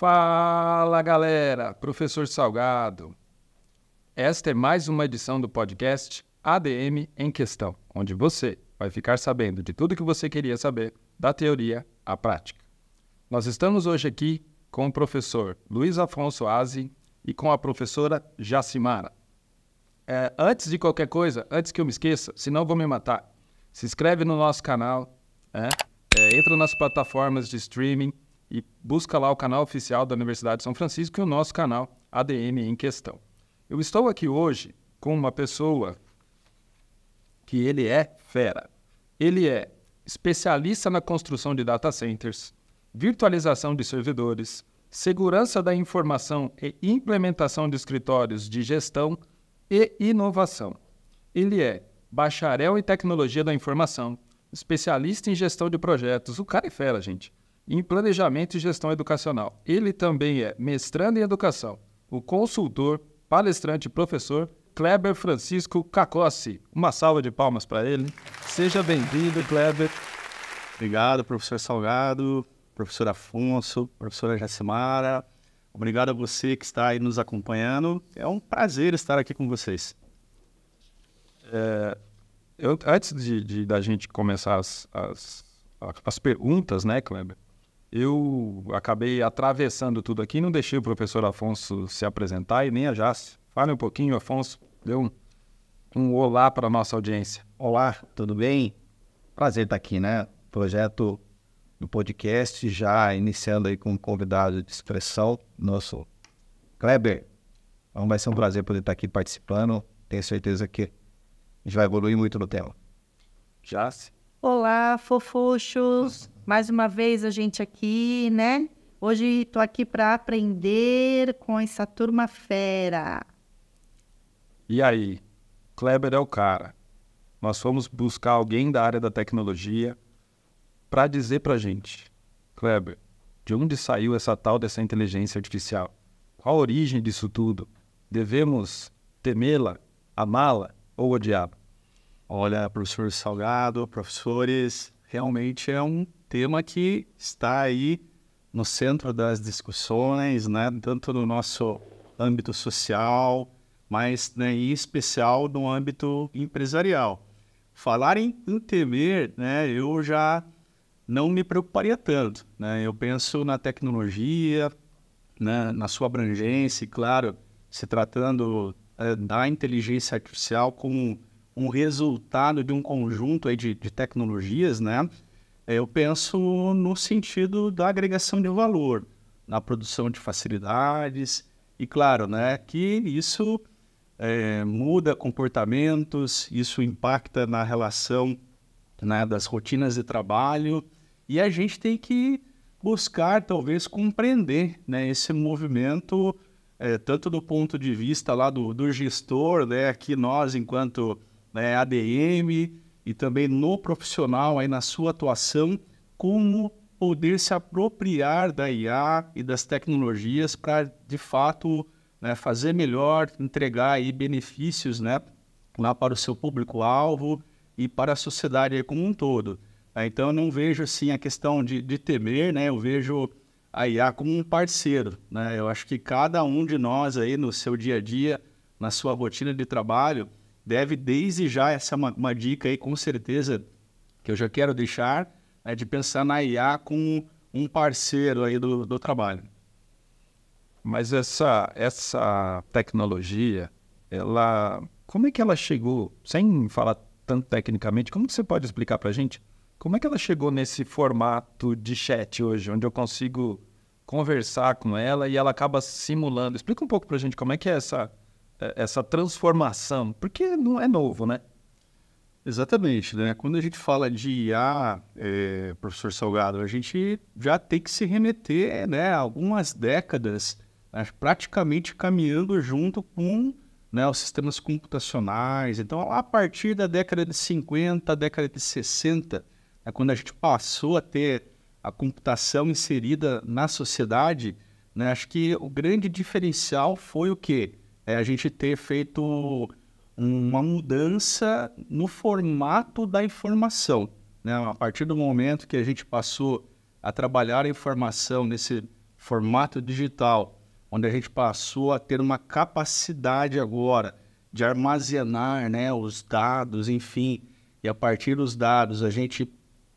Fala galera, professor Salgado. Esta é mais uma edição do podcast ADM em Questão, onde você vai ficar sabendo de tudo que você queria saber, da teoria à prática. Nós estamos hoje aqui com o professor Luiz Afonso Aze e com a professora Jacimara. É, antes de qualquer coisa, antes que eu me esqueça, senão vou me matar, se inscreve no nosso canal, é, é, entra nas plataformas de streaming e busca lá o canal oficial da Universidade de São Francisco e o nosso canal ADM em questão. Eu estou aqui hoje com uma pessoa que ele é fera. Ele é especialista na construção de data centers, virtualização de servidores, segurança da informação e implementação de escritórios de gestão e inovação. Ele é bacharel em tecnologia da informação, especialista em gestão de projetos. O cara é fera, gente em Planejamento e Gestão Educacional. Ele também é mestrando em Educação. O consultor, palestrante e professor Kleber Francisco Cacossi. Uma salva de palmas para ele. Seja bem-vindo, Kleber. Obrigado, professor Salgado, professor Afonso, professora Jacimara. Obrigado a você que está aí nos acompanhando. É um prazer estar aqui com vocês. É, eu, antes de, de, da gente começar as, as, as perguntas, né, Kleber? Eu acabei atravessando tudo aqui, não deixei o professor Afonso se apresentar e nem a Jace. Fale um pouquinho, Afonso. Dê um, um olá para a nossa audiência. Olá, tudo bem? Prazer estar aqui, né? Projeto do podcast, já iniciando aí com um convidado de expressão, nosso Kleber. Então vai ser um prazer poder estar aqui participando. Tenho certeza que a gente vai evoluir muito no tema. Jace? Olá, fofuchos! Mais uma vez a gente aqui, né? Hoje estou aqui para aprender com essa turma fera. E aí, Kleber é o cara. Nós fomos buscar alguém da área da tecnologia para dizer para gente, Kleber, de onde saiu essa tal dessa inteligência artificial? Qual a origem disso tudo? Devemos temê-la, amá-la ou odiá-la? Olha, professor Salgado, professores, realmente é um tema que está aí no centro das discussões, né, tanto no nosso âmbito social, mas né, em especial no âmbito empresarial. Falar em, temer, né, eu já não me preocuparia tanto. Né? Eu penso na tecnologia, né, na sua abrangência, e claro, se tratando é, da inteligência artificial como um resultado de um conjunto aí de, de tecnologias, né? Eu penso no sentido da agregação de valor, na produção de facilidades e, claro, né, que isso é, muda comportamentos, isso impacta na relação né, das rotinas de trabalho e a gente tem que buscar, talvez, compreender né, esse movimento, é, tanto do ponto de vista lá do, do gestor, né, aqui nós, enquanto né, ADM, e também no profissional, aí na sua atuação, como poder se apropriar da IA e das tecnologias para, de fato, né, fazer melhor, entregar aí benefícios né, lá para o seu público-alvo e para a sociedade como um todo. Né, então, eu não vejo assim a questão de, de temer, né? eu vejo a IA como um parceiro. Né? Eu acho que cada um de nós aí no seu dia a dia, na sua rotina de trabalho, deve desde já, essa é uma, uma dica aí com certeza que eu já quero deixar, é de pensar na IA com um parceiro aí do, do trabalho. Mas essa, essa tecnologia, ela como é que ela chegou, sem falar tanto tecnicamente, como você pode explicar para a gente como é que ela chegou nesse formato de chat hoje, onde eu consigo conversar com ela e ela acaba simulando? Explica um pouco para a gente como é que é essa é, essa transformação, porque não é novo, né? Exatamente, né? Quando a gente fala de IA, é, professor Salgado, a gente já tem que se remeter né, algumas décadas, né, praticamente caminhando junto com né, os sistemas computacionais. Então, a partir da década de 50, década de 60, é né, quando a gente passou a ter a computação inserida na sociedade, né, acho que o grande diferencial foi o quê? é a gente ter feito uma mudança no formato da informação. Né? A partir do momento que a gente passou a trabalhar a informação nesse formato digital, onde a gente passou a ter uma capacidade agora de armazenar né, os dados, enfim, e a partir dos dados a gente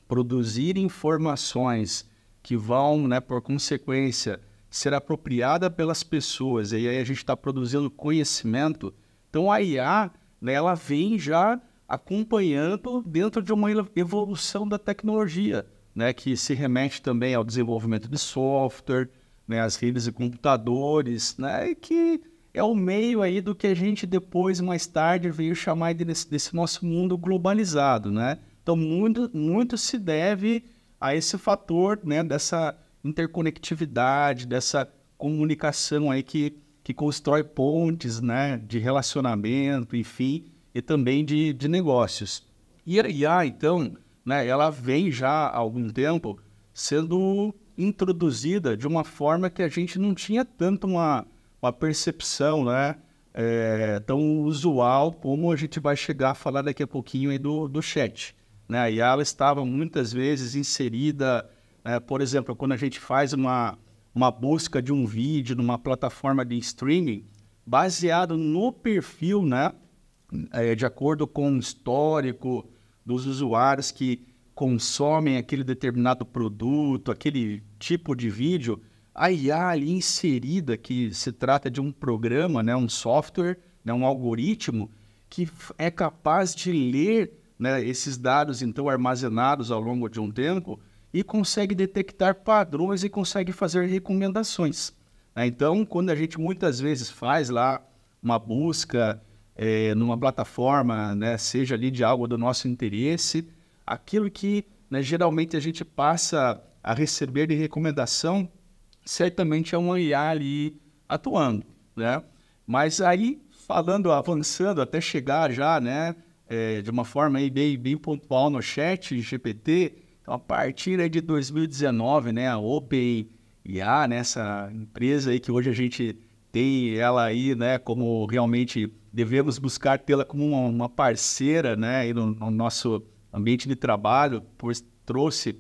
produzir informações que vão, né, por consequência, ser apropriada pelas pessoas, e aí a gente está produzindo conhecimento. Então a IA, né, ela vem já acompanhando dentro de uma evolução da tecnologia, né, que se remete também ao desenvolvimento de software, né, as redes de computadores, né, que é o meio aí do que a gente depois, mais tarde, veio chamar desse, desse nosso mundo globalizado, né? Então, muito, muito se deve a esse fator, né, dessa interconectividade, dessa comunicação aí que, que constrói pontes né, de relacionamento, enfim, e também de, de negócios. E a IA, então, né, ela vem já há algum tempo sendo introduzida de uma forma que a gente não tinha tanto uma, uma percepção né, é, tão usual como a gente vai chegar a falar daqui a pouquinho aí do, do chat. Né? A IA ela estava muitas vezes inserida é, por exemplo, quando a gente faz uma, uma busca de um vídeo numa plataforma de streaming, baseado no perfil, né, é, de acordo com o histórico dos usuários que consomem aquele determinado produto, aquele tipo de vídeo, a IA ali inserida, que se trata de um programa, né, um software, né, um algoritmo, que é capaz de ler né, esses dados então armazenados ao longo de um tempo e consegue detectar padrões e consegue fazer recomendações. Né? Então, quando a gente muitas vezes faz lá uma busca é, numa plataforma, né, seja ali de algo do nosso interesse, aquilo que né, geralmente a gente passa a receber de recomendação, certamente é um IA ali atuando. Né? Mas aí, falando, avançando até chegar já, né, é, de uma forma aí bem, bem pontual no chat GPT, então, a partir de 2019, né, a OpenIA, né, essa empresa aí que hoje a gente tem ela aí, né, como realmente devemos buscar tê-la como uma, uma, parceira, né, aí no, no, nosso ambiente de trabalho, pois trouxe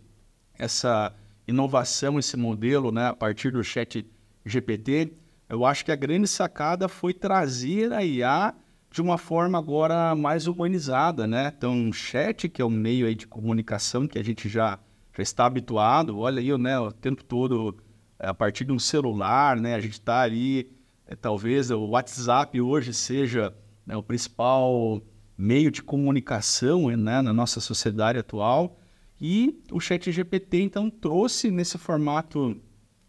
essa inovação, esse modelo, né, a partir do chat GPT. Eu acho que a grande sacada foi trazer a IA de uma forma agora mais humanizada, né? Então, um chat, que é um meio aí de comunicação que a gente já, já está habituado, olha aí, né, o tempo todo, é, a partir de um celular, né, a gente está ali, é, talvez o WhatsApp hoje seja né, o principal meio de comunicação né, na nossa sociedade atual, e o chat GPT, então, trouxe nesse formato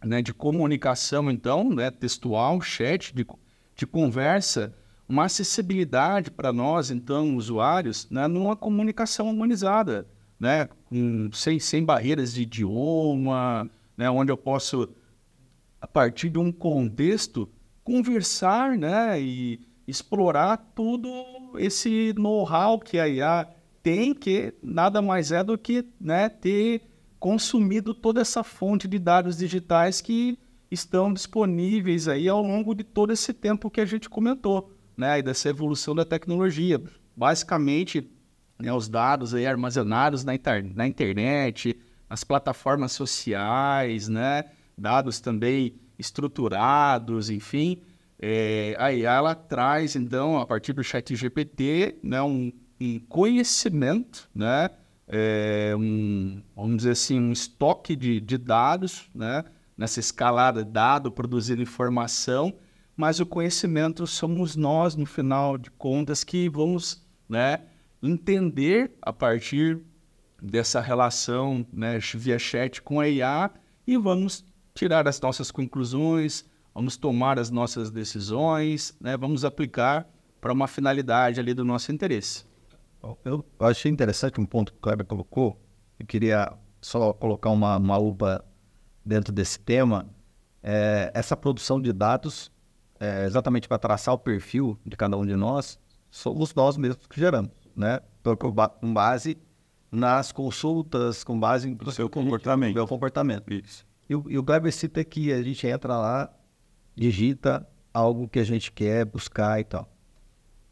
né, de comunicação, então, né, textual, chat de, de conversa, uma acessibilidade para nós, então, usuários, né, numa comunicação humanizada, né, com, sem, sem barreiras de idioma, né, onde eu posso, a partir de um contexto, conversar né, e explorar todo esse know-how que a IA tem, que nada mais é do que né, ter consumido toda essa fonte de dados digitais que estão disponíveis aí ao longo de todo esse tempo que a gente comentou né, e dessa evolução da tecnologia. Basicamente, né, os dados aí armazenados na, inter na internet, as plataformas sociais, né, dados também estruturados, enfim. É, ela traz, então, a partir do chat GPT, né, um, um conhecimento, né, é, um, vamos dizer assim, um estoque de, de dados, né, nessa escalada dado produzindo informação mas o conhecimento somos nós, no final de contas, que vamos né, entender a partir dessa relação né, via chat com a IA e vamos tirar as nossas conclusões, vamos tomar as nossas decisões, né, vamos aplicar para uma finalidade ali do nosso interesse. Eu achei interessante um ponto que o Kleber colocou, eu queria só colocar uma, uma lupa dentro desse tema, é, essa produção de dados é, exatamente para traçar o perfil de cada um de nós, somos nós mesmos que geramos, né? Então, com base nas consultas, com base no seu comportamento. No meu comportamento. Isso. E, e o Kleber cita que a gente entra lá, digita algo que a gente quer buscar e tal.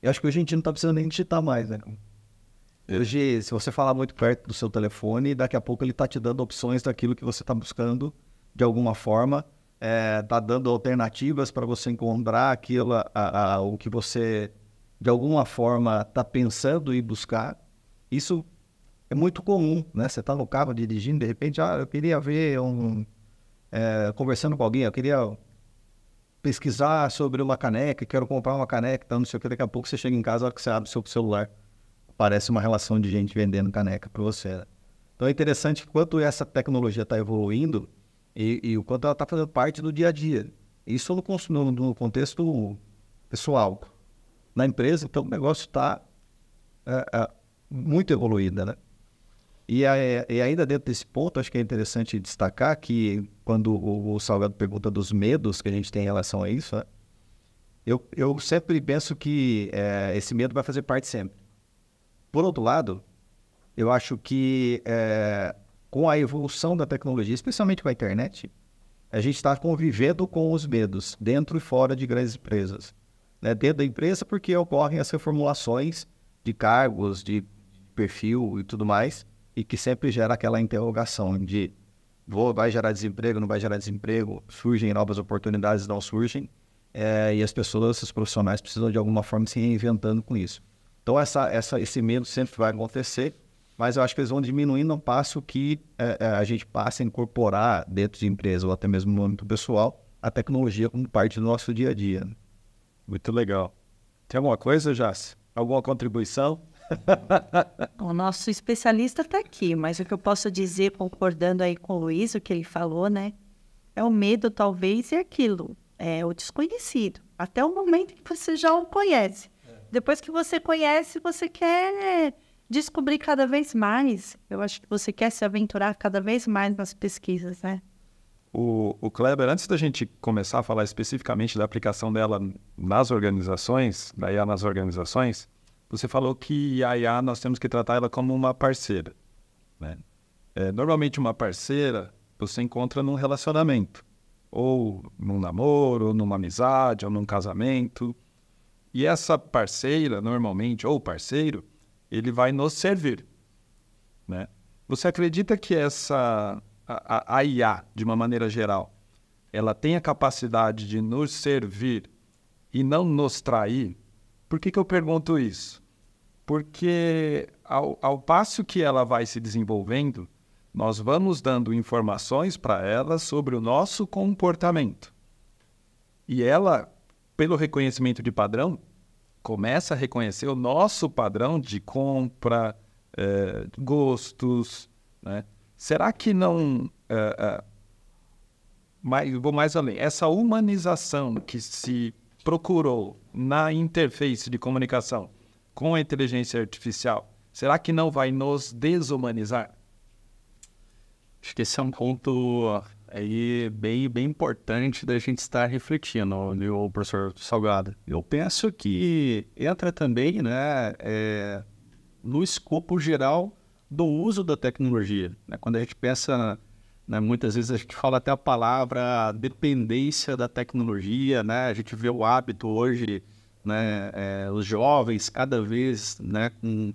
Eu acho que hoje a gente não está precisando nem digitar mais, né? É. Hoje, se você falar muito perto do seu telefone, daqui a pouco ele está te dando opções daquilo que você está buscando de alguma forma está é, tá dando alternativas para você encontrar aquilo, a, a, o que você, de alguma forma, está pensando e buscar. Isso é muito comum, né? Você está no carro dirigindo, de repente, ah, eu queria ver um... É, conversando com alguém, eu queria pesquisar sobre uma caneca, quero comprar uma caneca, então não sei o que, daqui a pouco você chega em casa, que você abre seu celular, aparece uma relação de gente vendendo caneca para você. Né? Então é interessante que quanto essa tecnologia está evoluindo, e, e o quanto ela está fazendo parte do dia a dia. Isso no, no contexto pessoal. Na empresa, então, o negócio está é, é, muito evoluído né? E, é, e, ainda dentro desse ponto, acho que é interessante destacar que quando o, o Salgado pergunta dos medos que a gente tem em relação a isso, né? eu, eu sempre penso que é, esse medo vai fazer parte sempre. Por outro lado, eu acho que é, com a evolução da tecnologia, especialmente com a internet, a gente está convivendo com os medos, dentro e fora de grandes empresas. Né? Dentro da empresa, porque ocorrem as reformulações de cargos, de perfil e tudo mais, e que sempre gera aquela interrogação de vou, vai gerar desemprego, não vai gerar desemprego, surgem novas oportunidades, não surgem, é, e as pessoas, esses profissionais, precisam de alguma forma se reinventando com isso. Então, essa, essa, esse medo sempre vai acontecer, mas eu acho que eles vão diminuindo ao passo que é, é a gente passa a incorporar dentro de empresa ou até mesmo no âmbito pessoal a tecnologia como parte do nosso dia a dia. Né? Muito legal. Tem alguma coisa, Jace? Alguma contribuição? o nosso especialista está aqui, mas o que eu posso dizer, concordando aí com o Luiz, o que ele falou, né? É o medo, talvez, e é aquilo. É o desconhecido. Até o momento que você já o conhece. É. Depois que você conhece, você quer descobrir cada vez mais. Eu acho que você quer se aventurar cada vez mais nas pesquisas, né? O, o Kleber, antes da gente começar a falar especificamente da aplicação dela nas organizações, da IA nas organizações, você falou que a IA nós temos que tratar ela como uma parceira. Né? É, normalmente uma parceira você encontra num relacionamento, ou num namoro, ou numa amizade, ou num casamento. E essa parceira, normalmente, ou parceiro, ele vai nos servir. Né? Você acredita que essa a, a IA, de uma maneira geral, ela tem a capacidade de nos servir e não nos trair? Por que, que eu pergunto isso? Porque ao, ao passo que ela vai se desenvolvendo, nós vamos dando informações para ela sobre o nosso comportamento. E ela, pelo reconhecimento de padrão, começa a reconhecer o nosso padrão de compra, eh, gostos. Né? Será que não. Eh, eh, mais, vou mais além. Essa humanização que se procurou na interface de comunicação com a inteligência artificial, será que não vai nos desumanizar? Acho que esse é um ponto é bem, bem importante da gente estar refletindo, viu, professor Salgado? Eu penso que entra também né, é, no escopo geral do uso da tecnologia. Né? Quando a gente pensa, né, muitas vezes a gente fala até a palavra dependência da tecnologia, né? a gente vê o hábito hoje, né, é, os jovens cada vez né, com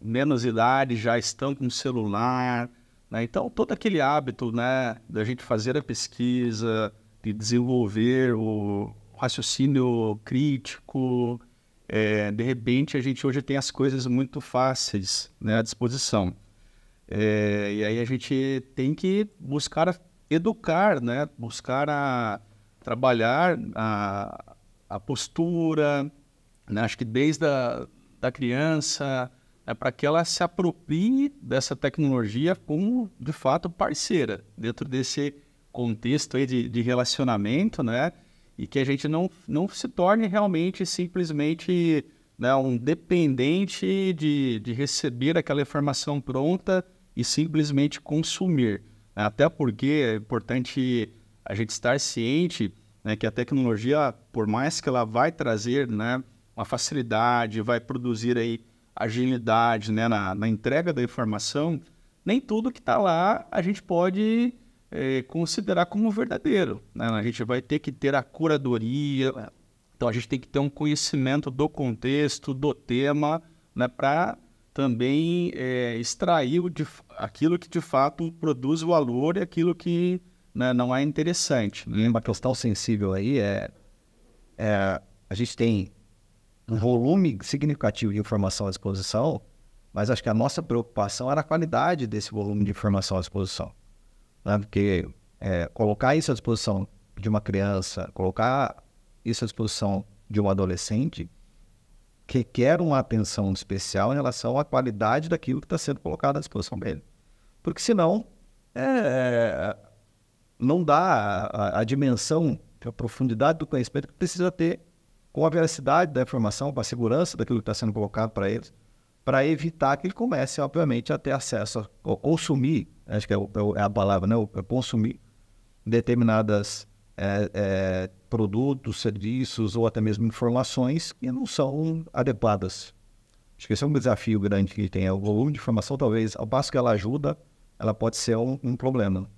menos idade já estão com celular, né? Então, todo aquele hábito né, da gente fazer a pesquisa, de desenvolver o raciocínio crítico, é, de repente a gente hoje tem as coisas muito fáceis né, à disposição. É, e aí a gente tem que buscar educar, né? buscar a, trabalhar a, a postura, né? acho que desde a da criança, é para que ela se aproprie dessa tecnologia como, de fato, parceira, dentro desse contexto aí de, de relacionamento, né? E que a gente não, não se torne realmente simplesmente né, um dependente de, de receber aquela informação pronta e simplesmente consumir. Né? Até porque é importante a gente estar ciente né, que a tecnologia, por mais que ela vai trazer né, uma facilidade, vai produzir aí agilidade né, na, na entrega da informação, nem tudo que está lá a gente pode é, considerar como verdadeiro. Né? A gente vai ter que ter a curadoria, então a gente tem que ter um conhecimento do contexto, do tema, né, para também é, extrair o de, aquilo que de fato produz valor e aquilo que né, não é interessante. Né? Uma questão sensível aí é, é a gente tem um volume significativo de informação à disposição, mas acho que a nossa preocupação era a qualidade desse volume de informação à disposição. Né? Porque é, colocar isso à disposição de uma criança, colocar isso à disposição de um adolescente, requer uma atenção especial em relação à qualidade daquilo que está sendo colocado à disposição dele. Porque senão, é, não dá a, a dimensão, a profundidade do conhecimento que precisa ter com a veracidade da informação, com a segurança daquilo que está sendo colocado para eles, para evitar que ele comece, obviamente, a ter acesso, ou consumir, acho que é, é, é a palavra, né? É consumir determinadas é, é, produtos, serviços ou até mesmo informações que não são adequadas. Acho que esse é um desafio grande que tem. É o volume de informação, talvez, ao passo que ela ajuda, ela pode ser um, um problema.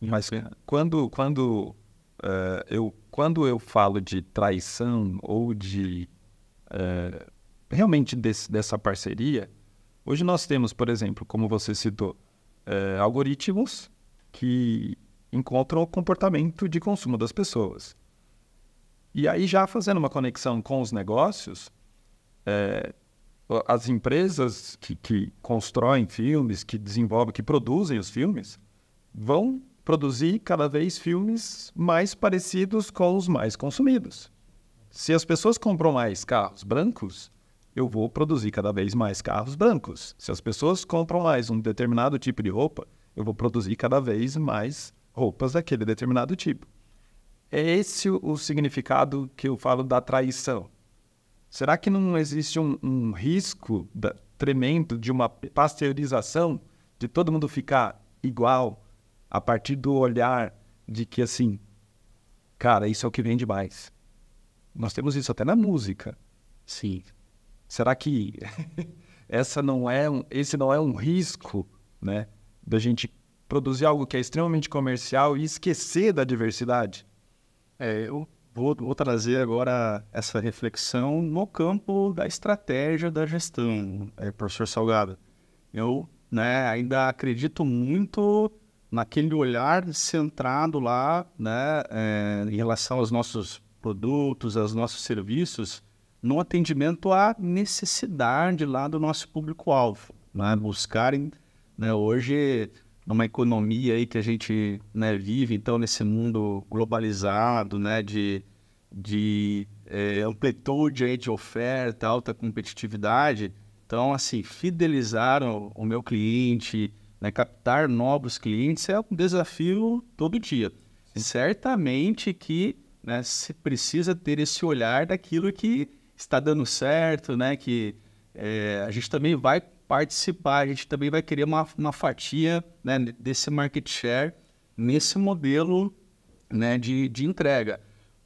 Mas quando, quando uh, eu, quando eu falo de traição ou de uh, realmente desse, dessa parceria, hoje nós temos, por exemplo, como você citou, uh, algoritmos que encontram o comportamento de consumo das pessoas. E aí, já fazendo uma conexão com os negócios, é, as empresas que, que constroem filmes, que desenvolvem, que produzem os filmes, vão produzir cada vez filmes mais parecidos com os mais consumidos. Se as pessoas compram mais carros brancos, eu vou produzir cada vez mais carros brancos. Se as pessoas compram mais um determinado tipo de roupa, eu vou produzir cada vez mais roupas daquele determinado tipo. É esse o significado que eu falo da traição. Será que não existe um, um risco da, tremendo de uma pasteurização, de todo mundo ficar igual, a partir do olhar de que, assim, cara, isso é o que vende mais. Nós temos isso até na música. Sim. Será que essa não é um, esse não é um risco, né, da gente produzir algo que é extremamente comercial e esquecer da diversidade? É, eu vou, vou trazer agora essa reflexão no campo da estratégia da gestão, é, professor Salgado. Eu né, ainda acredito muito naquele olhar centrado lá, né, é, em relação aos nossos produtos, aos nossos serviços, no atendimento à necessidade lá do nosso público-alvo, né, buscarem, né, hoje numa economia aí que a gente né, vive, então nesse mundo globalizado, né, de, de é, amplitude de oferta, alta competitividade, então assim fidelizar o meu cliente, né? Captar novos clientes é um desafio todo dia. Certamente que né, se precisa ter esse olhar daquilo que está dando certo, né? Que é, a gente também vai participar, a gente também vai querer uma, uma fatia né, desse market share nesse modelo né, de, de entrega.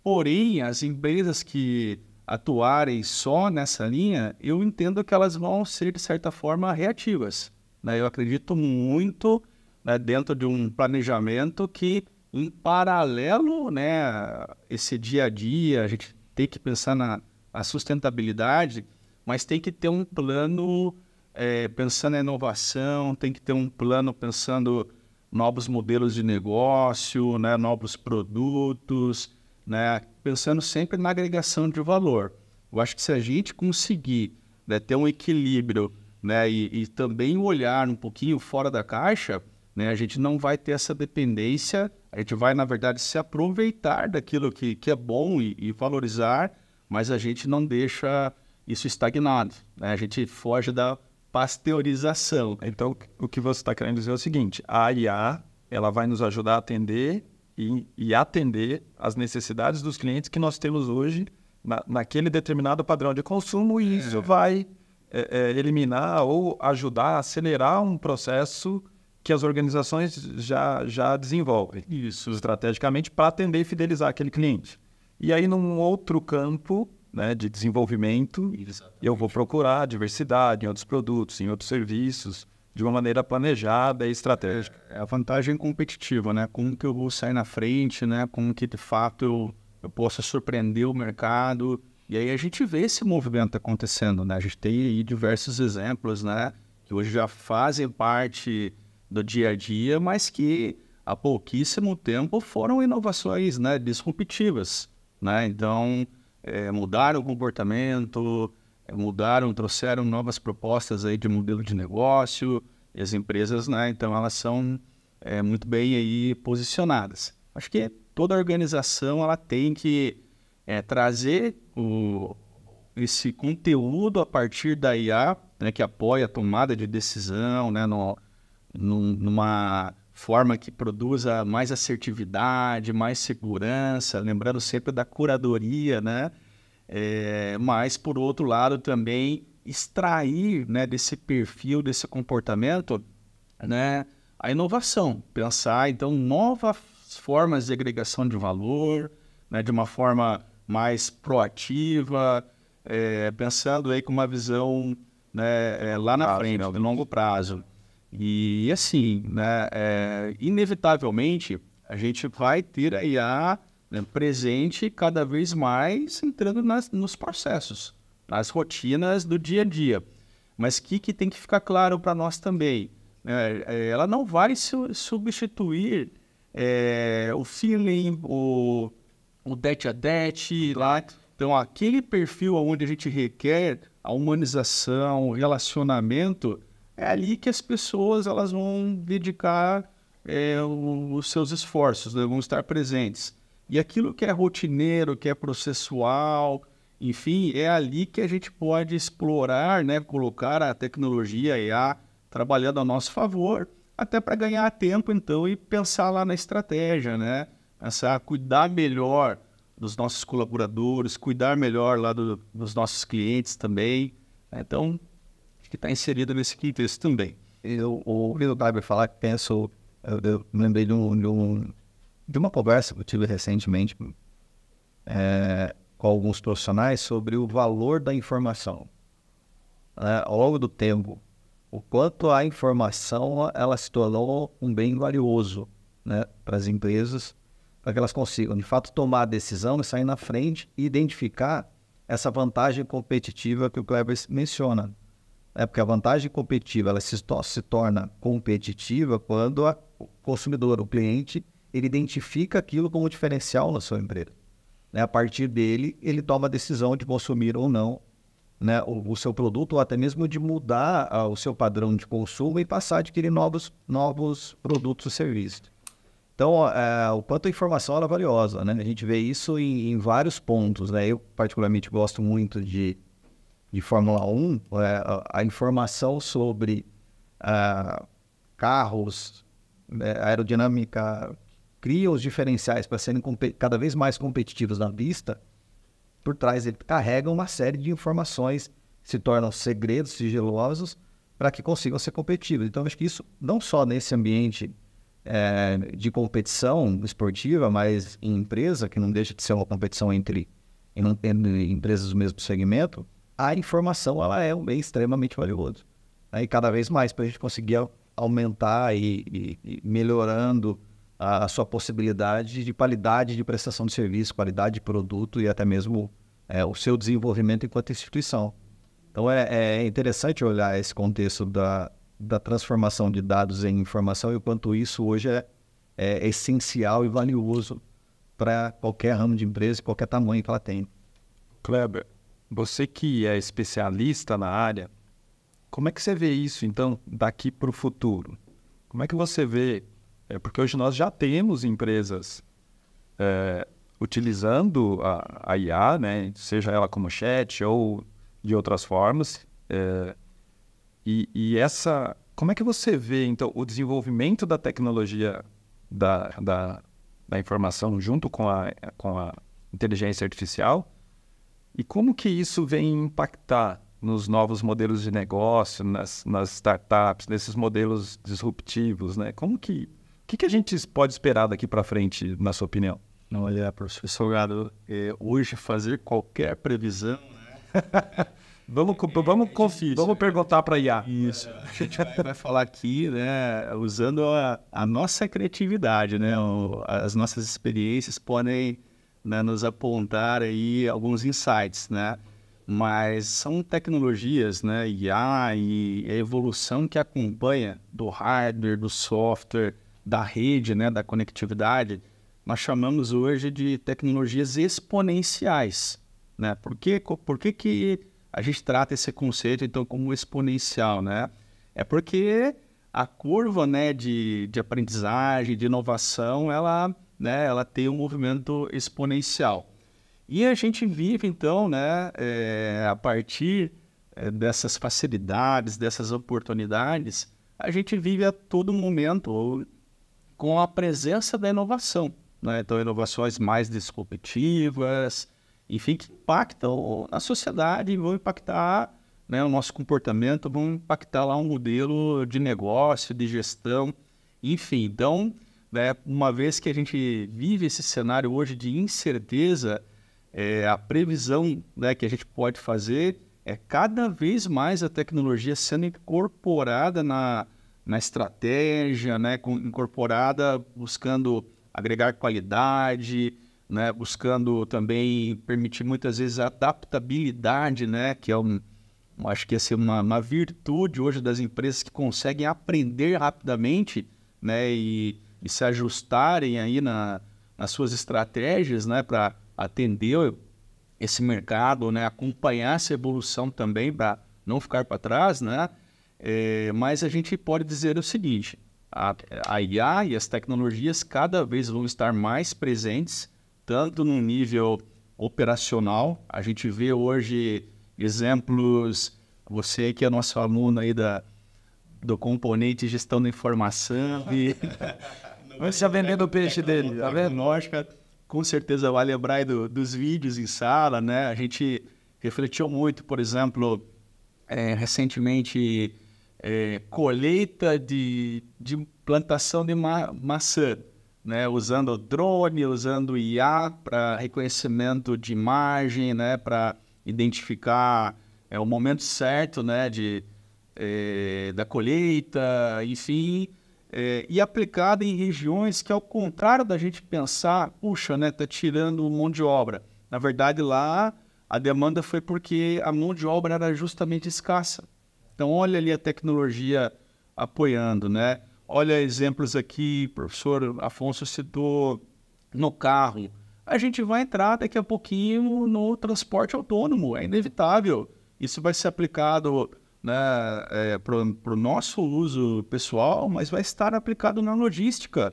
Porém, as empresas que atuarem só nessa linha, eu entendo que elas vão ser, de certa forma, reativas. Né? Eu acredito muito né, dentro de um planejamento que, em paralelo, né, esse dia a dia, a gente tem que pensar na sustentabilidade, mas tem que ter um plano é, pensando na inovação, tem que ter um plano pensando novos modelos de negócio, né, novos produtos, né, pensando sempre na agregação de valor. Eu acho que se a gente conseguir né, ter um equilíbrio né? E, e também olhar um pouquinho fora da caixa, né? A gente não vai ter essa dependência, a gente vai, na verdade, se aproveitar daquilo que, que é bom e, e valorizar, mas a gente não deixa isso estagnado, né? A gente foge da pasteurização. Então, o que você está querendo dizer é o seguinte, a IA, ela vai nos ajudar a atender e, e atender as necessidades dos clientes que nós temos hoje na, naquele determinado padrão de consumo e é. isso vai é, é, eliminar ou ajudar a acelerar um processo que as organizações já, já desenvolvem. Isso. Estrategicamente para atender e fidelizar aquele cliente. E aí, num outro campo né, de desenvolvimento, Exatamente. eu vou procurar diversidade em outros produtos, em outros serviços, de uma maneira planejada e estratégica. É, é a vantagem competitiva, né? Como que eu vou sair na frente, né? Como que, de fato, eu, eu possa surpreender o mercado e aí a gente vê esse movimento acontecendo, né? A gente tem aí diversos exemplos, né? Que hoje já fazem parte do dia a dia, mas que há pouquíssimo tempo foram inovações né, disruptivas, né? Então, é, mudaram o comportamento, é, mudaram, trouxeram novas propostas aí de modelo de negócio, e as empresas, né? Então, elas são é, muito bem aí posicionadas. Acho que toda organização, ela tem que é trazer o, esse conteúdo a partir da IA, né, que apoia a tomada de decisão, né, no, no, numa forma que produza mais assertividade, mais segurança, lembrando sempre da curadoria, né? É, mas, por outro lado, também extrair né, desse perfil, desse comportamento, né, a inovação. Pensar, então, novas formas de agregação de valor, né, de uma forma mais proativa, é, pensando aí com uma visão né, é, lá na frente, de longo prazo. E assim, né, é, inevitavelmente, a gente vai ter a IA né, presente cada vez mais entrando nas, nos processos, nas rotinas do dia a dia. Mas o que, que tem que ficar claro para nós também? Né, é, ela não vai su substituir é, o feeling, o, o dete a det lá. Então, aquele perfil onde a gente requer a humanização, o relacionamento, é ali que as pessoas elas vão dedicar é, os seus esforços, né? vão estar presentes. E aquilo que é rotineiro, que é processual, enfim, é ali que a gente pode explorar, né? colocar a tecnologia a IA trabalhando a nosso favor, até para ganhar tempo, então, e pensar lá na estratégia, né? pensar, cuidar melhor dos nossos colaboradores, cuidar melhor lá do, dos nossos clientes também. Né? Então, acho que está inserida nesse contexto também. Eu ouvi o Gabriel falar, que penso, eu, eu lembrei de, um, de, uma conversa que eu tive recentemente é, com alguns profissionais sobre o valor da informação. É, ao longo do tempo, o quanto a informação ela se tornou um bem valioso né, para as empresas para que elas consigam, de fato, tomar a decisão e sair na frente e identificar essa vantagem competitiva que o Kleber menciona. É porque a vantagem competitiva ela se, to se torna competitiva quando a, o consumidor, o cliente, ele identifica aquilo como diferencial na sua empresa. Né? A partir dele, ele toma a decisão de consumir ou não né, o, o, seu produto, ou até mesmo de mudar a, o seu padrão de consumo e passar a adquirir novos, novos produtos ou serviços. Então, é, o quanto a informação é valiosa, né? A gente vê isso em, em, vários pontos, né? Eu, particularmente, gosto muito de, de Fórmula 1. É, a, a, informação sobre uh, carros, né, aerodinâmica, cria os diferenciais para serem cada vez mais competitivos na pista. Por trás, ele carrega uma série de informações se tornam segredos sigilosos para que consigam ser competitivos. Então, acho que isso, não só nesse ambiente é, de competição esportiva, mas em empresa, que não deixa de ser uma competição entre, empresas do mesmo segmento, a informação ela é um bem extremamente valioso. Né? E cada vez mais, para a gente conseguir aumentar e, e, e melhorando a, a, sua possibilidade de qualidade de prestação de serviço, qualidade de produto e até mesmo é, o seu desenvolvimento enquanto instituição. Então é, é interessante olhar esse contexto da, da transformação de dados em informação e o quanto isso hoje é, é essencial e valioso para qualquer ramo de empresa, qualquer tamanho que ela tem. Kleber, você que é especialista na área, como é que você vê isso, então, daqui para o futuro? Como é que você vê? É porque hoje nós já temos empresas é, utilizando a, a, IA, né, seja ela como chat ou de outras formas, é, e, e, essa. Como é que você vê, então, o desenvolvimento da tecnologia da, da, da informação junto com a, com a inteligência artificial? E como que isso vem impactar nos novos modelos de negócio, nas, nas startups, nesses modelos disruptivos, né? Como que, o que, que a gente pode esperar daqui para frente, na sua opinião? Não, olha, professor Gado, é, hoje fazer qualquer previsão, né? Vamos, vamos, vamos perguntar para a IA. Isso. A gente vai, vai, falar aqui, né, usando a, a nossa criatividade, né, o, as nossas experiências podem né, nos apontar aí alguns insights, né? Mas são tecnologias, né, IA e a evolução que acompanha do hardware, do software, da rede, né, da conectividade, nós chamamos hoje de tecnologias exponenciais, né? Por que, por que, que a gente trata esse conceito então como exponencial, né? É porque a curva, né, de, de aprendizagem, de inovação, ela, né, ela tem um movimento exponencial. E a gente vive então, né, é, a partir eh, dessas facilidades, dessas oportunidades, a gente vive a todo momento com a presença da inovação. Né? Então, inovações mais disruptivas, enfim, que impactam a sociedade, vão impactar né, o nosso comportamento, vão impactar lá um modelo de negócio, de gestão, enfim. Então, né, uma vez que a gente vive esse cenário hoje de incerteza, é, a previsão né, que a gente pode fazer é cada vez mais a tecnologia sendo incorporada na, na estratégia, né, incorporada buscando agregar qualidade, né, buscando também permitir muitas vezes a adaptabilidade, né, que é um, acho que é uma, uma, virtude hoje das empresas que conseguem aprender rapidamente, né, e, e se ajustarem aí na, nas suas estratégias, né, para atender esse mercado, né, acompanhar essa evolução também para não ficar para trás, né, é, mas a gente pode dizer o seguinte, a, a IA e as tecnologias cada vez vão estar mais presentes tanto no nível operacional. A gente vê hoje exemplos, você que é nosso aluno aí da, do componente gestão da informação e... Antes já vendendo o peixe dele, tá vendo? com certeza vai lembrar do, dos vídeos em sala, né? A gente refletiu muito, por exemplo, é, recentemente, é, colheita de, de plantação de ma maçã né, usando drone, usando IA para reconhecimento de imagem, né, para identificar é, o momento certo né, de, é, da colheita, enfim, é, e aplicada em regiões que, ao contrário da gente pensar, puxa, né, tá tirando mão de obra. Na verdade, lá a demanda foi porque a mão de obra era justamente escassa. Então, olha ali a tecnologia apoiando, né? Olha exemplos aqui, professor Afonso citou no carro. A gente vai entrar daqui a pouquinho no transporte autônomo, é inevitável. Isso vai ser aplicado né, é, para o nosso uso pessoal, mas vai estar aplicado na logística.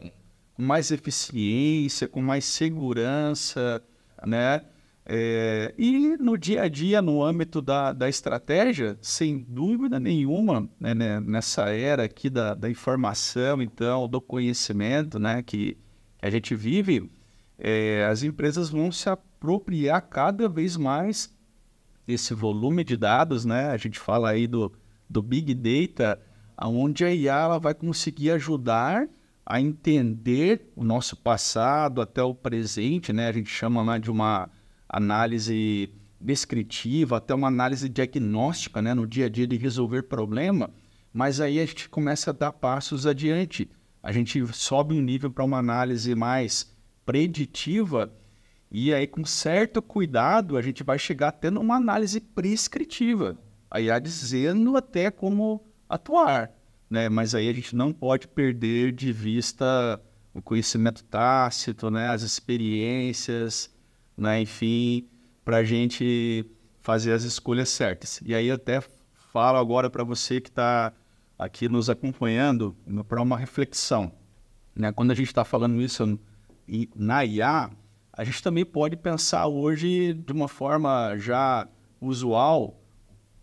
Com mais eficiência, com mais segurança, né? É, e no dia a dia, no âmbito da, da estratégia, sem dúvida nenhuma, né, né, nessa era aqui da, da, informação, então, do conhecimento né, que a gente vive, é, as empresas vão se apropriar cada vez mais desse volume de dados, né? A gente fala aí do, do Big Data, onde a IA ela vai conseguir ajudar a entender o nosso passado até o presente, né? A gente chama lá né, de uma análise descritiva, até uma análise diagnóstica né, no dia a dia de resolver problema, mas aí a gente começa a dar passos adiante. A gente sobe um nível para uma análise mais preditiva e aí com certo cuidado a gente vai chegar até numa análise prescritiva. Aí a dizendo até como atuar, né? Mas aí a gente não pode perder de vista o conhecimento tácito, né? As experiências, né? Enfim, para a gente fazer as escolhas certas. E aí até falo agora para você que está aqui nos acompanhando para uma reflexão. Né? Quando a gente está falando isso na IA, a gente também pode pensar hoje de uma forma já usual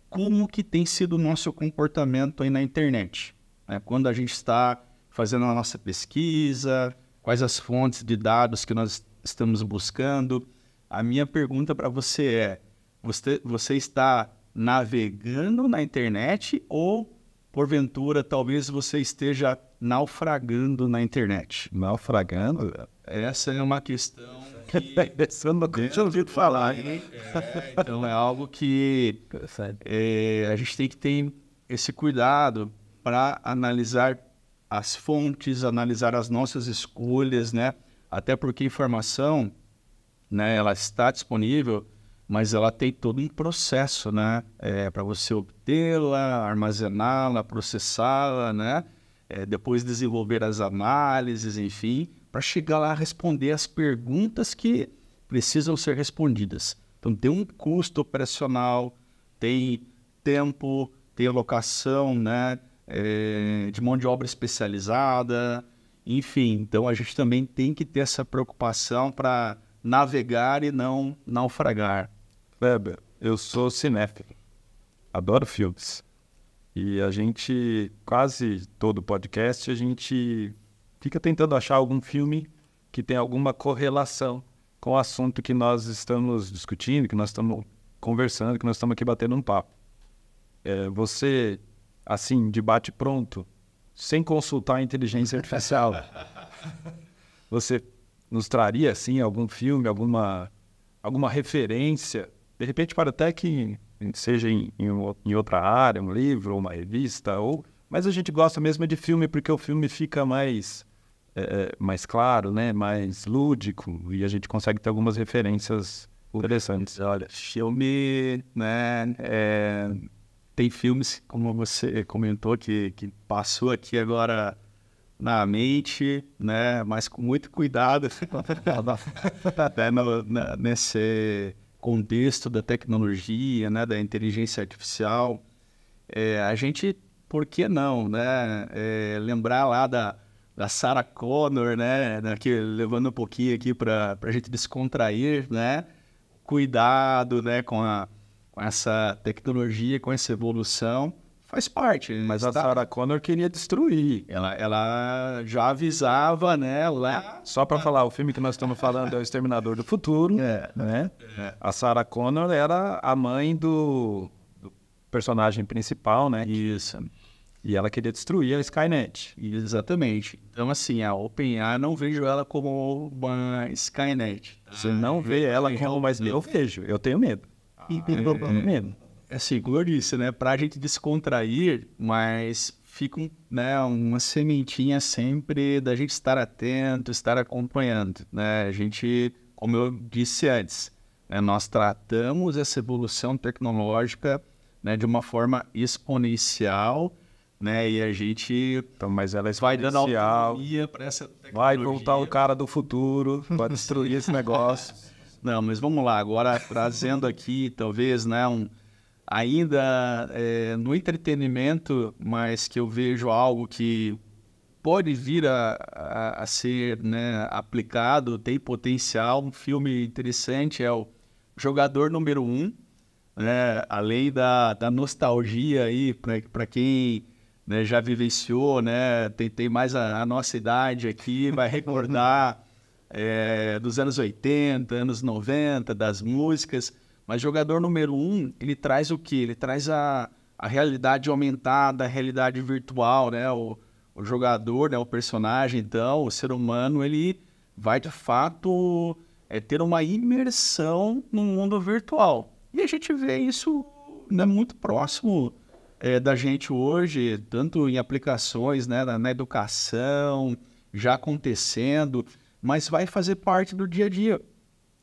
como que tem sido o nosso comportamento aí na internet. Né? Quando a gente está fazendo a nossa pesquisa, quais as fontes de dados que nós estamos buscando, a minha pergunta para você é: você, você está navegando na internet ou, porventura, talvez você esteja naufragando na internet? Naufragando? Essa é uma questão tá que... eu não tinha ouvido falar. Hein? É, então é algo que é, a gente tem que ter esse cuidado para analisar as fontes, analisar as nossas escolhas, né? Até porque informação né? Ela está disponível, mas ela tem todo um processo, né? É, para você obtê-la, armazená-la, processá-la, né? É, depois desenvolver as análises, enfim, para chegar lá a responder as perguntas que precisam ser respondidas. Então tem um custo operacional, tem tempo, tem alocação, né? É, de mão de obra especializada, enfim. Então a gente também tem que ter essa preocupação para navegar e não naufragar. Kleber, eu sou cinéfilo, adoro filmes. E a gente, quase todo podcast, a gente fica tentando achar algum filme que tem alguma correlação com o assunto que nós estamos discutindo, que nós estamos conversando, que nós estamos aqui batendo um papo. É, você, assim, de bate pronto, sem consultar a inteligência artificial, você nos traria assim algum filme, alguma alguma referência, de repente para até que seja em, em, em outra área, um livro, uma revista, ou mas a gente gosta mesmo é de filme porque o filme fica mais é, é, mais claro, né, mais lúdico e a gente consegue ter algumas referências interessantes. Olha, filme, né, é, tem filmes como você comentou que que passou aqui agora na mente, né? Mas com muito cuidado assim, No, né, na, nesse contexto da tecnologia, né? Da inteligência artificial, é, a gente, por que não, né? É, lembrar lá da da Sarah Connor, né? Aqui, né, levando um pouquinho aqui para a gente descontrair, né? Cuidado, né? Com, a, com essa tecnologia, com essa evolução Faz parte. Mas está... a tá? Sarah Connor queria destruir. Ela, ela já avisava, né? Lá... Só para falar, o filme que nós estamos falando é O Exterminador do Futuro. É. Né? É. é. A Sarah Connor era a mãe do, do personagem principal, né? Isso. E ela queria destruir a Skynet. Exatamente. Então, assim, a OpenAI não vejo ela como uma Skynet. Tá? Você ah, não vê ela como, mas eu vejo. Eu tenho medo. Ah, eu tenho é. medo assim, é como eu disse, né? Para a gente descontrair, mas fica né, uma sementinha sempre da gente estar atento, estar acompanhando, né? A gente, como eu disse antes, né, nós tratamos essa evolução tecnológica né, de uma forma exponencial, né? E a gente então, mas ela é vai dando autonomia para essa tecnologia. Vai voltar o cara do futuro para destruir esse negócio. Não, mas vamos lá, agora trazendo aqui, talvez, né, um, ainda é, no entretenimento, mas que eu vejo algo que pode vir a, a, a ser né, aplicado, tem potencial. Um filme interessante é o Jogador Número 1, um, né, além da, da nostalgia aí, para quem né, já vivenciou, né, tem, tem mais a, a nossa idade aqui, vai recordar é, dos anos 80, anos 90, das músicas mas jogador número um, ele traz o que? Ele traz a, a realidade aumentada, a realidade virtual, né? O, o jogador, né? o personagem, então, o ser humano, ele vai de fato é, ter uma imersão no mundo virtual. E a gente vê isso né, muito próximo é, da gente hoje, tanto em aplicações né, na, na educação, já acontecendo, mas vai fazer parte do dia a dia.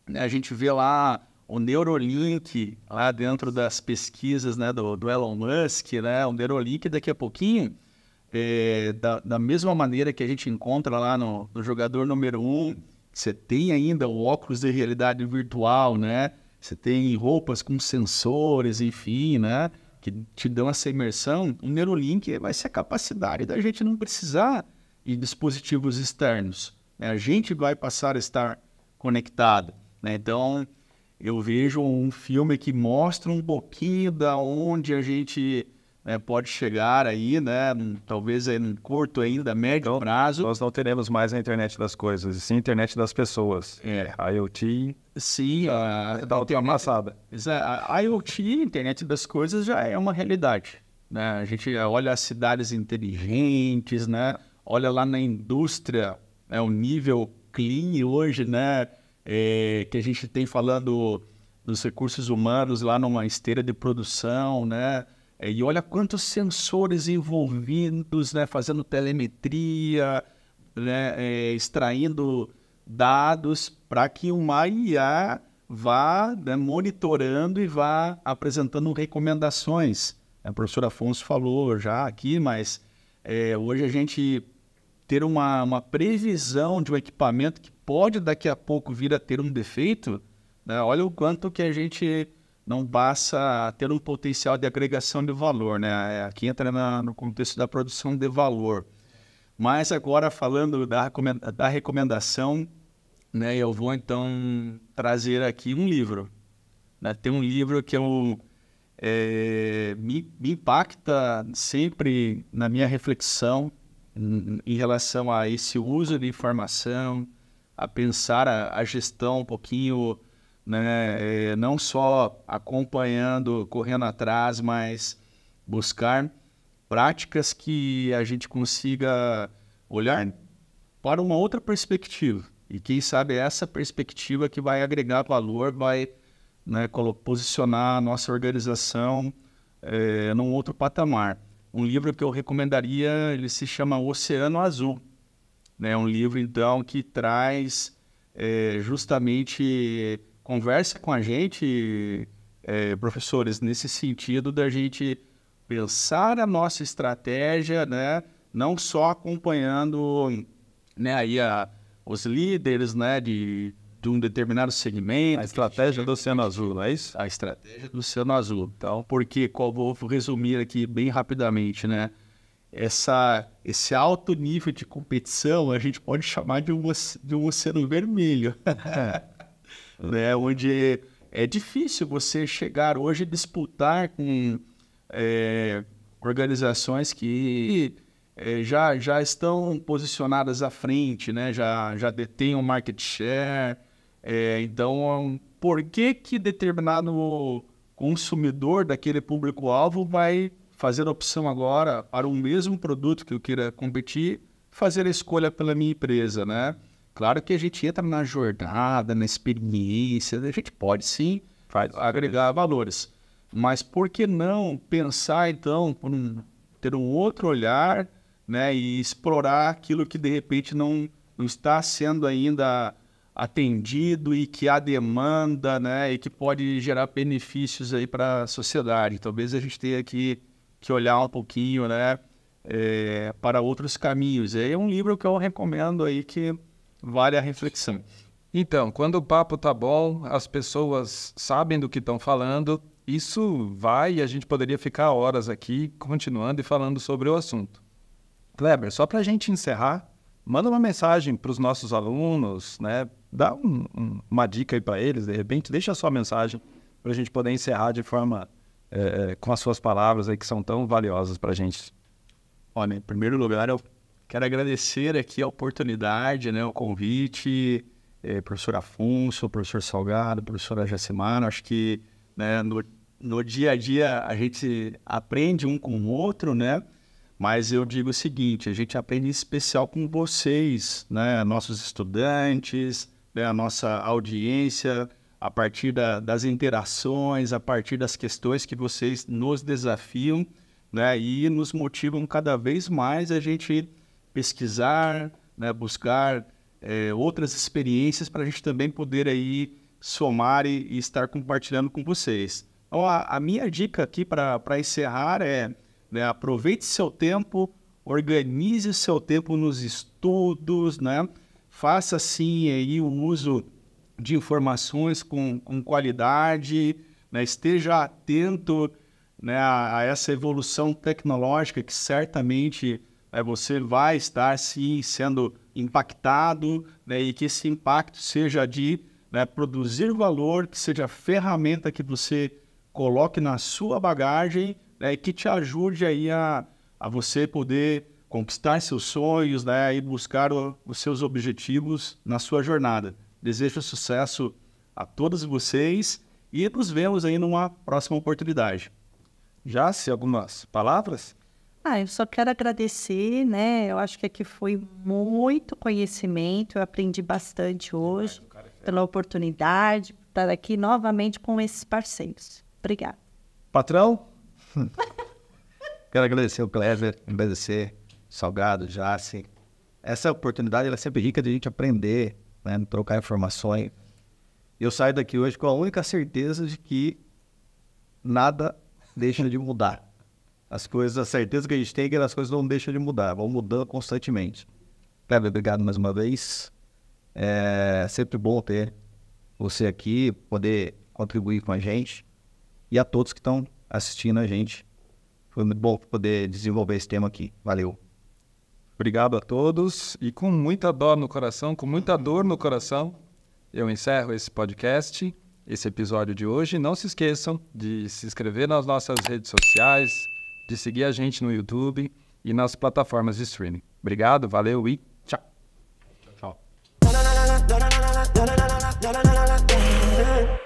Né, a gente vê lá o Neurolink lá dentro das pesquisas né, do, do Elon Musk, né, o Neurolink daqui a pouquinho, é, da, da mesma maneira que a gente encontra lá no, no jogador número um, você tem ainda o óculos de realidade virtual, né? Você tem roupas com sensores, enfim, né? Que te dão essa imersão. O Neurolink vai ser a capacidade da gente não precisar de dispositivos externos. Né? A gente vai passar a estar conectado. Né? Então, eu vejo um filme que mostra um pouquinho da onde a gente né, pode chegar aí, né? Talvez em curto ainda, médio então, prazo. Nós não teremos mais a internet das coisas, e sim a internet das pessoas. É. A IoT. Sim, a, tá, tem amassada. É, a IoT, internet das coisas, já é uma realidade. Né? A gente olha as cidades inteligentes, né? Olha lá na indústria, é né? o nível clean hoje, né? é, que a gente tem falando dos recursos humanos lá numa esteira de produção, né? Eh, e olha quantos sensores envolvidos, né? Fazendo telemetria, né? É, extraindo dados para que uma IA vá né, monitorando e vá apresentando recomendações. A professora Afonso falou já aqui, mas é, hoje a gente ter uma, uma previsão de um equipamento que pode daqui a pouco vir a ter um defeito, né? olha o quanto que a gente não passa a ter um potencial de agregação de valor, né? É, aqui entra na, no contexto da produção de valor. Mas agora falando da, da recomendação, né? Eu vou então trazer aqui um livro. Né? Tem um livro que eu é, me, me impacta sempre na minha reflexão hum, em relação a esse uso de informação, a pensar a, a gestão um pouquinho, né, é, não só acompanhando, correndo atrás, mas buscar práticas que a gente consiga olhar para uma outra perspectiva. E quem sabe é essa perspectiva que vai agregar valor, vai né, posicionar a nossa organização é, num outro patamar. Um livro que eu recomendaria, ele se chama Oceano Azul, é um livro, então, que traz é, justamente conversa com a gente, é, professores, nesse sentido da gente pensar a nossa estratégia, né? não só acompanhando né, aí a, os líderes né, de, de um determinado segmento. A estratégia do Oceano Azul, não é isso? A estratégia do Oceano Azul. Então, porque, como vou resumir aqui bem rapidamente, né? essa, esse alto nível de competição a gente pode chamar de um, de um oceano vermelho, né? onde é difícil você chegar hoje e disputar com é, organizações que é, já, já estão posicionadas à frente, né? já, já detêm o um market share. É, então, por que, que determinado consumidor daquele público-alvo vai fazer a opção agora para o mesmo produto que eu queira competir, fazer a escolha pela minha empresa, né? Claro que a gente entra na jornada, na experiência, a gente pode sim Faz. agregar valores. Mas por que não pensar, então, por um, ter um outro olhar né, e explorar aquilo que de repente não, não está sendo ainda atendido e que há demanda né, e que pode gerar benefícios para a sociedade? Talvez a gente tenha que que olhar um pouquinho, né? É, para outros caminhos. É um livro que eu recomendo aí que vale a reflexão. Então, quando o papo tá bom, as pessoas sabem do que estão falando. Isso vai e a gente poderia ficar horas aqui continuando e falando sobre o assunto. Kleber, só para a gente encerrar, manda uma mensagem para os nossos alunos, né? Dá um, um, uma dica aí para eles, de repente, deixa a sua mensagem para a gente poder encerrar de forma é, com as suas palavras aí que são tão valiosas para a gente. Olha, em primeiro lugar, eu quero agradecer aqui a oportunidade, né, o convite, é, professor Afonso, professor Salgado, professora Jacimano. Acho que né, no, no dia a dia a gente aprende um com o outro, né? Mas eu digo o seguinte: a gente aprende em especial com vocês, né? Nossos estudantes, né? a nossa audiência, a partir da, das interações, a partir das questões que vocês nos desafiam, né? E nos motivam cada vez mais a gente pesquisar, né? buscar é, outras experiências para a gente também poder aí somar e, e estar compartilhando com vocês. Então, a, a minha dica aqui para encerrar é né? aproveite seu tempo, organize seu tempo nos estudos, né? Faça sim aí o uso de informações com, com qualidade, né? esteja atento né, a, a, essa evolução tecnológica que certamente é, você vai estar sim sendo impactado né, e que esse impacto seja de né, produzir valor, que seja a ferramenta que você coloque na sua bagagem né, que te ajude aí a, a você poder conquistar seus sonhos né, e buscar o, os seus objetivos na sua jornada. Desejo sucesso a todos vocês e nos vemos aí numa próxima oportunidade. Já se algumas palavras? Ah, eu só quero agradecer, né? Eu acho que aqui foi muito conhecimento, eu aprendi bastante hoje é pela oportunidade de estar aqui novamente com esses parceiros. Obrigada. Patrão? quero agradecer o Clever, agradecer Salgado, Jace. Essa oportunidade ela é sempre rica de a gente aprender né? trocar informações. Eu saio daqui hoje com a única certeza de que nada deixa de mudar. As coisas, a certeza que a gente tem é que as coisas não deixam de mudar, vão mudando constantemente. Kleber, obrigado mais uma vez. É sempre bom ter você aqui, poder contribuir com a gente e a todos que estão assistindo a gente. Foi muito bom poder desenvolver esse tema aqui. Valeu. Obrigado a todos e com muita dor no coração, com muita dor no coração, eu encerro esse podcast, esse episódio de hoje. Não se esqueçam de se inscrever nas nossas redes sociais, de seguir a gente no YouTube e nas plataformas de streaming. Obrigado, valeu e tchau. Tchau. tchau.